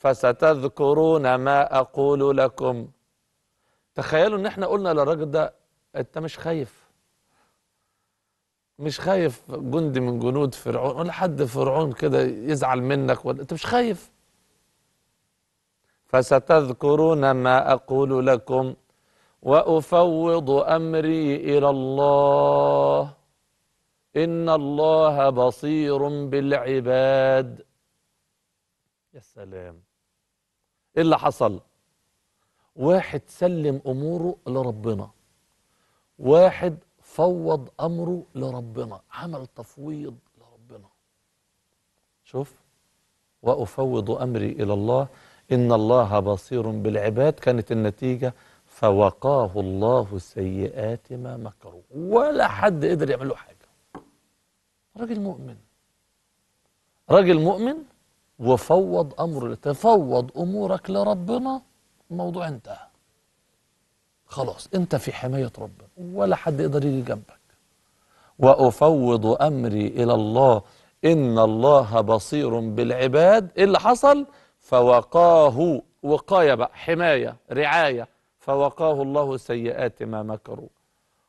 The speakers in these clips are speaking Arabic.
فستذكرون ما أقول لكم تخيلوا ان احنا قلنا للراجل ده انت مش خايف مش خايف جندي من جنود فرعون ولا حد فرعون كده يزعل منك ولا انت مش خايف فستذكرون ما اقول لكم وافوض امري الى الله ان الله بصير بالعباد يا سلام ايه اللي حصل واحد سلم اموره لربنا واحد فوض امره لربنا عمل تفويض لربنا شوف وافوض امري الى الله ان الله بصير بالعباد كانت النتيجه فوقاه الله سيئات ما مكروا ولا حد قدر يعمل له حاجه راجل مؤمن راجل مؤمن وفوض امر تفوض امورك لربنا الموضوع انتهى خلاص انت في حمايه ربنا ولا حد يقدر يجي جنبك وافوض امري الى الله ان الله بصير بالعباد ايه اللي حصل فوقاه وقايه بقى حمايه رعايه فوقاه الله سيئات ما مكروا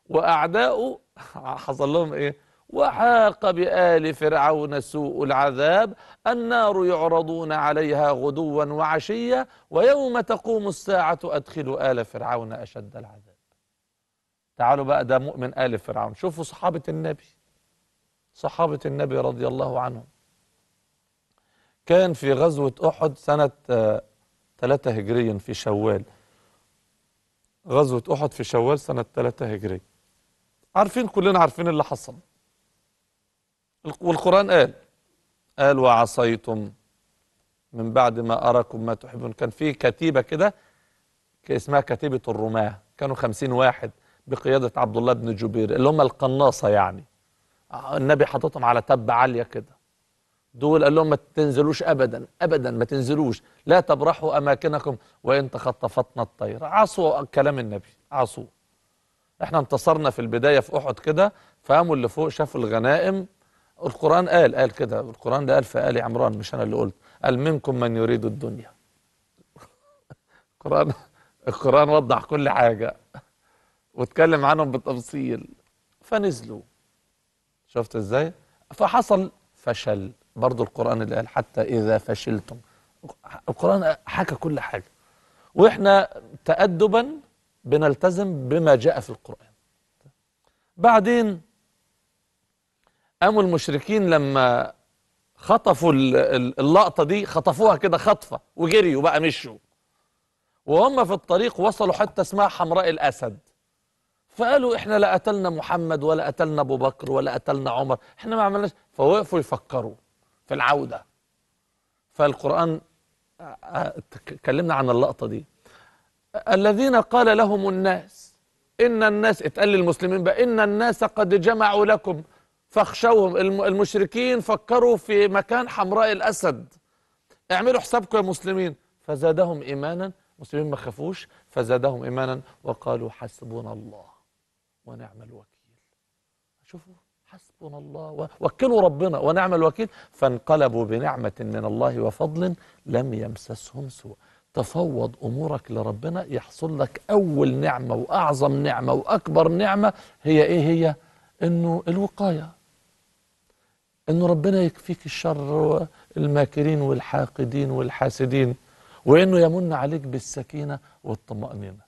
واعداؤه حصل لهم ايه وحاق بآل فرعون سوء العذاب النار يعرضون عليها غدوا وعشية ويوم تقوم الساعة أدخلوا آل فرعون أشد العذاب تعالوا بقى ده مؤمن آل فرعون شوفوا صحابة النبي صحابة النبي رضي الله عنهم كان في غزوة أحد سنة 3 آه، هجريا في شوال غزوة أحد في شوال سنة 3 هجري عارفين كلنا عارفين اللي حصل والقرآن قال قال وعصيتم من بعد ما أراكم ما تحبون كان في كتيبة كده اسمها كتيبة الرماة كانوا خمسين واحد بقيادة عبد الله بن جبير اللي هم القناصة يعني آه، النبي حاططهم على تبة عالية كده دول قال لهم ما تنزلوش أبدا أبدا ما تنزلوش لا تبرحوا أماكنكم وإن تخطفتنا الطير عصوا كلام النبي عصوا احنا انتصرنا في البداية في أحد كده فقاموا اللي فوق شافوا الغنائم القرآن قال قال كده القرآن ده قال في آل عمران مش أنا اللي قلت قال منكم من يريد الدنيا القرآن القرآن وضح كل حاجة واتكلم عنهم بالتفصيل فنزلوا شفت ازاي فحصل فشل برضو القرآن اللي قال حتى إذا فشلتم القرآن حكى كل حاجة وإحنا تأدبا بنلتزم بما جاء في القرآن بعدين قاموا المشركين لما خطفوا اللقطة دي خطفوها كده خطفة وجريوا بقى مشوا وهم في الطريق وصلوا حتى اسمها حمراء الأسد فقالوا احنا لا قتلنا محمد ولا قتلنا ابو بكر ولا قتلنا عمر احنا ما عملناش فوقفوا يفكروا في العودة فالقرآن آه، آه، اتكلمنا عن اللقطة دي الذين قال لهم الناس إن الناس اتقال للمسلمين بقى إن الناس قد جمعوا لكم فاخشوهم المشركين فكروا في مكان حمراء الأسد اعملوا حسابكم يا مسلمين فزادهم إيمانا المسلمين ما خافوش فزادهم إيمانا وقالوا حسبنا الله ونعم الوكيل شوفوا حسبنا الله وكلوا ربنا ونعم الوكيل فانقلبوا بنعمة من الله وفضل لم يمسسهم سوء تفوض أمورك لربنا يحصل لك أول نعمة وأعظم نعمة وأكبر نعمة هي إيه هي؟ إنه الوقاية أنه ربنا يكفيك الشر والماكرين والحاقدين والحاسدين وأنه يمن عليك بالسكينة والطمأنينة